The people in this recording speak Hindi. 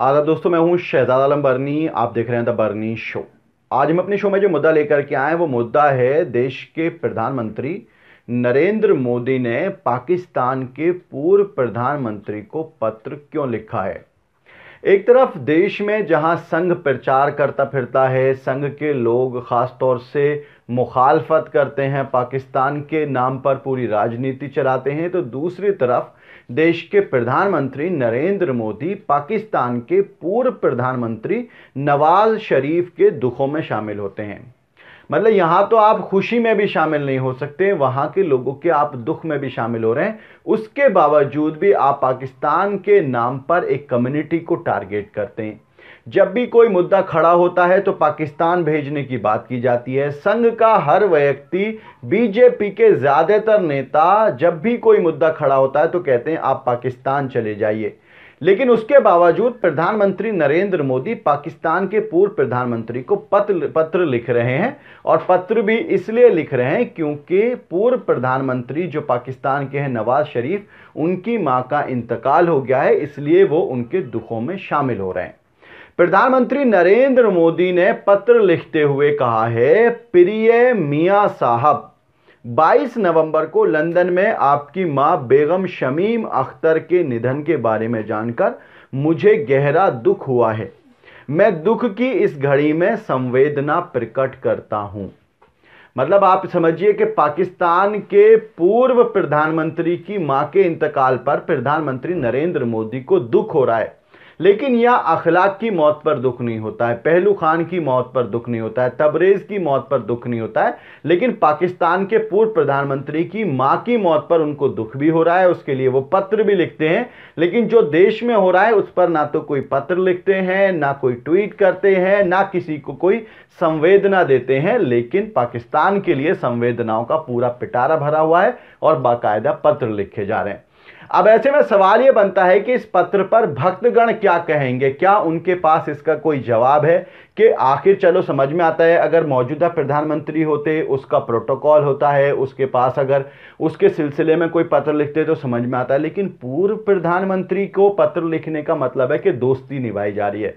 आदाब दोस्तों मैं हूं शहजाद आलम बर्नी आप देख रहे हैं द बर्नी शो आज हम अपने शो में जो मुद्दा लेकर के आए वो मुद्दा है देश के प्रधानमंत्री नरेंद्र मोदी ने पाकिस्तान के पूर्व प्रधानमंत्री को पत्र क्यों लिखा है एक तरफ देश में जहां संघ प्रचार करता फिरता है संघ के लोग ख़ास तौर से मुखालफत करते हैं पाकिस्तान के नाम पर पूरी राजनीति चलाते हैं तो दूसरी तरफ देश के प्रधानमंत्री नरेंद्र मोदी पाकिस्तान के पूर्व प्रधानमंत्री नवाज शरीफ के दुखों में शामिल होते हैं मतलब यहाँ तो आप खुशी में भी शामिल नहीं हो सकते वहाँ के लोगों के आप दुख में भी शामिल हो रहे हैं उसके बावजूद भी आप पाकिस्तान के नाम पर एक कम्युनिटी को टारगेट करते हैं जब भी कोई मुद्दा खड़ा होता है तो पाकिस्तान भेजने की बात की जाती है संघ का हर व्यक्ति बीजेपी के ज़्यादातर नेता जब भी कोई मुद्दा खड़ा होता है तो कहते हैं आप पाकिस्तान चले जाइए लेकिन उसके बावजूद प्रधानमंत्री नरेंद्र मोदी पाकिस्तान के पूर्व प्रधानमंत्री को पत्र पत्र लिख रहे हैं और पत्र भी इसलिए लिख रहे हैं क्योंकि पूर्व प्रधानमंत्री जो पाकिस्तान के हैं नवाज शरीफ उनकी मां का इंतकाल हो गया है इसलिए वो उनके दुखों में शामिल हो रहे हैं प्रधानमंत्री नरेंद्र मोदी ने पत्र लिखते हुए कहा है प्रिय मियां साहब 22 नवंबर को लंदन में आपकी मां बेगम शमीम अख्तर के निधन के बारे में जानकर मुझे गहरा दुख हुआ है मैं दुख की इस घड़ी में संवेदना प्रकट करता हूं मतलब आप समझिए कि पाकिस्तान के पूर्व प्रधानमंत्री की मां के इंतकाल पर प्रधानमंत्री नरेंद्र मोदी को दुख हो रहा है लेकिन यह अखलाक की मौत पर दुख नहीं होता है पहलू खान की मौत पर दुख नहीं होता है तबरेज की मौत पर दुख नहीं होता है लेकिन पाकिस्तान के पूर्व प्रधानमंत्री की माँ की मौत पर उनको दुख भी हो रहा है उसके लिए वो पत्र भी लिखते हैं लेकिन जो देश में हो रहा है उस पर ना तो कोई पत्र लिखते हैं ना कोई ट्वीट करते हैं ना किसी को कोई संवेदना देते हैं लेकिन पाकिस्तान के लिए संवेदनाओं का पूरा पिटारा भरा हुआ है और बाकायदा पत्र लिखे जा रहे हैं अब ऐसे में सवाल ये बनता है कि इस पत्र पर भक्तगण क्या कहेंगे क्या उनके पास इसका कोई जवाब है कि आखिर चलो समझ में आता है अगर मौजूदा प्रधानमंत्री होते उसका प्रोटोकॉल होता है उसके पास अगर उसके सिलसिले में कोई पत्र लिखते तो समझ में आता है लेकिन पूर्व प्रधानमंत्री को पत्र लिखने का मतलब है कि दोस्ती निभाई जा रही है